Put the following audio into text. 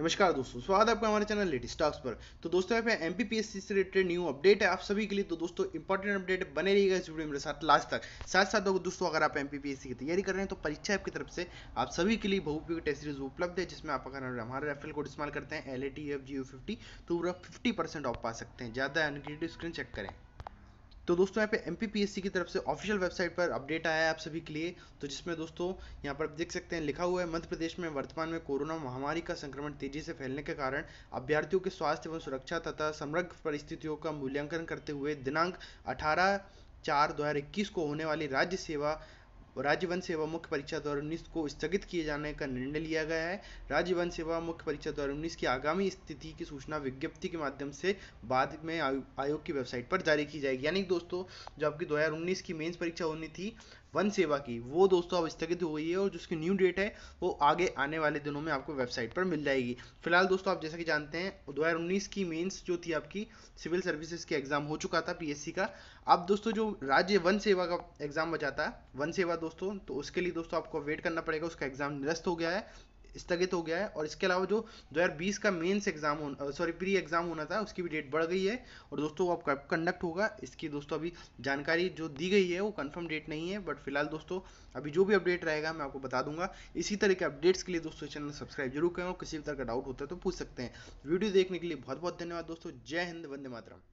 नमस्कार दोस्तों स्वागत है आपका हमारे चैनल लेटेस्ट टॉक्स पर तो दोस्तों यहाँ पे एम से रिलेटेड न्यू अपडेट है आप सभी के लिए तो दोस्तों इंपॉर्टेंट अपडेट बने रहिएगा इस वीडियो मेरे साथ लास्ट तक साथ साथ दोस्तों अगर आप एम की तैयारी कर रहे हैं तो परीक्षा आपकी तरफ से आप सभी के लिए बहुपयोगी टेस्ट सीरीज उपलब्ध है जिसमें आप अगर हमारे रेफरल कोड इस्तेमाल करते हैं L A T F G O fifty तो पूरा फिफ्टी परसेंट ऑफ पा सकते हैं ज़्यादा स्क्रीन चेक करें तो दोस्तों यहाँ पे एम की तरफ से ऑफिशियल वेबसाइट पर अपडेट आया है आप सभी के लिए तो जिसमें दोस्तों यहाँ पर आप देख सकते हैं लिखा हुआ है मध्य प्रदेश में वर्तमान में कोरोना महामारी का संक्रमण तेजी से फैलने के कारण अभ्यर्थियों के स्वास्थ्य एवं सुरक्षा तथा समग्र परिस्थितियों का मूल्यांकन करते हुए दिनांक अठारह चार दो को होने वाली राज्य सेवा और राज्य वन सेवा मुख्य परीक्षा दो उन्नीस को स्थगित किए जाने का निर्णय लिया गया है राज्य वन सेवा मुख्य परीक्षा दो उन्नीस की आगामी स्थिति की सूचना विज्ञप्ति के माध्यम से बाद में आयोग की वेबसाइट पर जारी की जाएगी यानी दोस्तों जो आपकी दो की मेन्स परीक्षा होनी थी वन सेवा की वो दोस्तों अब स्थगित हो गई है और जिसकी न्यू डेट है वो आगे आने वाले दिनों में आपको वेबसाइट पर मिल जाएगी फिलहाल दोस्तों आप जैसा कि जानते हैं दो हज़ार उन्नीस की मेंस जो थी आपकी सिविल सर्विसेज के एग्जाम हो चुका था पीएससी का अब दोस्तों जो राज्य वन सेवा का एग्जाम बचा था वन सेवा दोस्तों तो उसके लिए दोस्तों आपको वेट करना पड़ेगा उसका एग्जाम निरस्त हो गया है स्थगित हो गया है और इसके अलावा जो 2020 का mains exam sorry pre exam होना था उसकी भी डेट बढ़ गई है और दोस्तों वो आपका कंडक्ट होगा इसकी दोस्तों अभी जानकारी जो दी गई है वो कंफर्म डेट नहीं है बट फिलहाल दोस्तों अभी जो भी अपडेट रहेगा मैं आपको बता दूंगा इसी तरह के अपडेट्स के लिए दोस्तों चैनल सब्सक्राइब जरूर करें और किसी भी तरह का डाउट होता है तो पूछ सकते हैं वीडियो देखने के लिए बहुत बहुत धन्यवाद दोस्तों जय हिंद वंदे मातरम